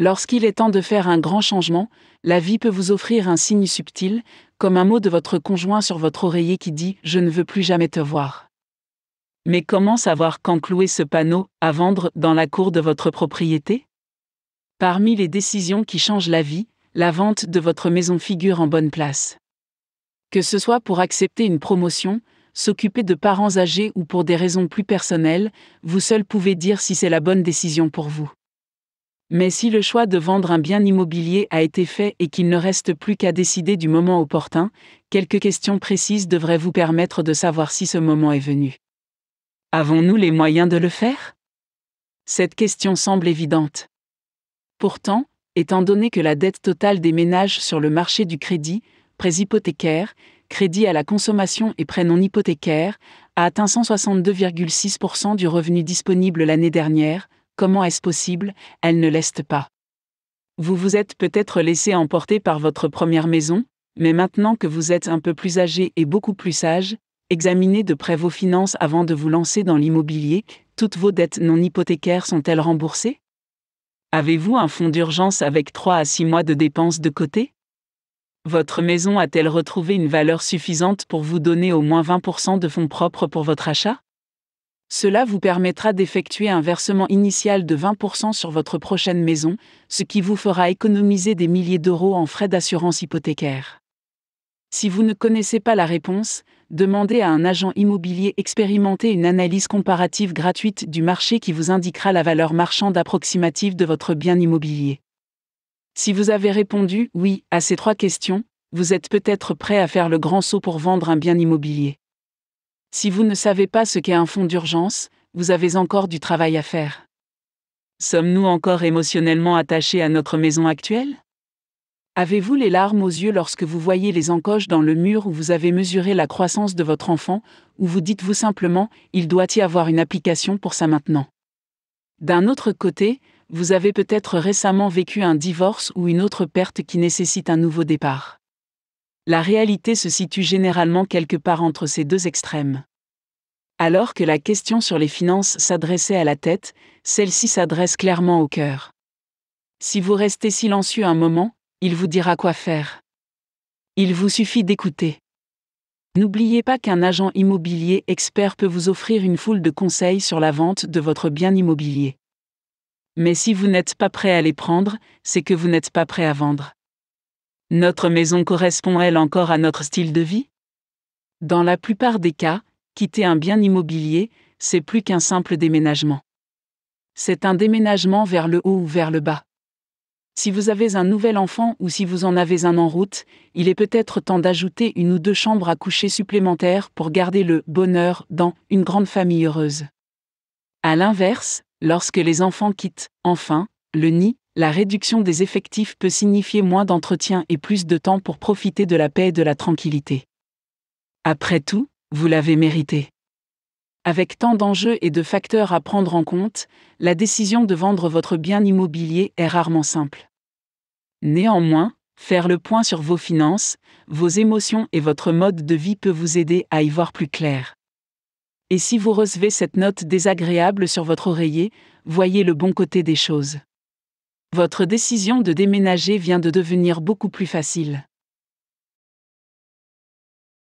Lorsqu'il est temps de faire un grand changement, la vie peut vous offrir un signe subtil, comme un mot de votre conjoint sur votre oreiller qui dit ⁇ Je ne veux plus jamais te voir ⁇ Mais comment savoir quand clouer ce panneau à vendre dans la cour de votre propriété Parmi les décisions qui changent la vie, la vente de votre maison figure en bonne place. Que ce soit pour accepter une promotion, s'occuper de parents âgés ou pour des raisons plus personnelles, vous seul pouvez dire si c'est la bonne décision pour vous. Mais si le choix de vendre un bien immobilier a été fait et qu'il ne reste plus qu'à décider du moment opportun, quelques questions précises devraient vous permettre de savoir si ce moment est venu. Avons-nous les moyens de le faire Cette question semble évidente. Pourtant, étant donné que la dette totale des ménages sur le marché du crédit, prêts hypothécaires, crédit à la consommation et prêts non hypothécaires, a atteint 162,6% du revenu disponible l'année dernière, Comment est-ce possible Elle ne l'est pas. Vous vous êtes peut-être laissé emporter par votre première maison, mais maintenant que vous êtes un peu plus âgé et beaucoup plus sage, examinez de près vos finances avant de vous lancer dans l'immobilier. Toutes vos dettes non hypothécaires sont-elles remboursées Avez-vous un fonds d'urgence avec 3 à 6 mois de dépenses de côté Votre maison a-t-elle retrouvé une valeur suffisante pour vous donner au moins 20% de fonds propres pour votre achat cela vous permettra d'effectuer un versement initial de 20% sur votre prochaine maison, ce qui vous fera économiser des milliers d'euros en frais d'assurance hypothécaire. Si vous ne connaissez pas la réponse, demandez à un agent immobilier expérimenté une analyse comparative gratuite du marché qui vous indiquera la valeur marchande approximative de votre bien immobilier. Si vous avez répondu oui à ces trois questions, vous êtes peut-être prêt à faire le grand saut pour vendre un bien immobilier. Si vous ne savez pas ce qu'est un fonds d'urgence, vous avez encore du travail à faire. Sommes-nous encore émotionnellement attachés à notre maison actuelle Avez-vous les larmes aux yeux lorsque vous voyez les encoches dans le mur où vous avez mesuré la croissance de votre enfant, ou vous dites-vous simplement ⁇ Il doit y avoir une application pour ça maintenant ⁇ D'un autre côté, vous avez peut-être récemment vécu un divorce ou une autre perte qui nécessite un nouveau départ. La réalité se situe généralement quelque part entre ces deux extrêmes. Alors que la question sur les finances s'adressait à la tête, celle-ci s'adresse clairement au cœur. Si vous restez silencieux un moment, il vous dira quoi faire. Il vous suffit d'écouter. N'oubliez pas qu'un agent immobilier expert peut vous offrir une foule de conseils sur la vente de votre bien immobilier. Mais si vous n'êtes pas prêt à les prendre, c'est que vous n'êtes pas prêt à vendre. Notre maison correspond-elle encore à notre style de vie Dans la plupart des cas, quitter un bien immobilier, c'est plus qu'un simple déménagement. C'est un déménagement vers le haut ou vers le bas. Si vous avez un nouvel enfant ou si vous en avez un en route, il est peut-être temps d'ajouter une ou deux chambres à coucher supplémentaires pour garder le bonheur dans une grande famille heureuse. À l'inverse, lorsque les enfants quittent, enfin, le nid, la réduction des effectifs peut signifier moins d'entretien et plus de temps pour profiter de la paix et de la tranquillité. Après tout, vous l'avez mérité. Avec tant d'enjeux et de facteurs à prendre en compte, la décision de vendre votre bien immobilier est rarement simple. Néanmoins, faire le point sur vos finances, vos émotions et votre mode de vie peut vous aider à y voir plus clair. Et si vous recevez cette note désagréable sur votre oreiller, voyez le bon côté des choses. Votre décision de déménager vient de devenir beaucoup plus facile.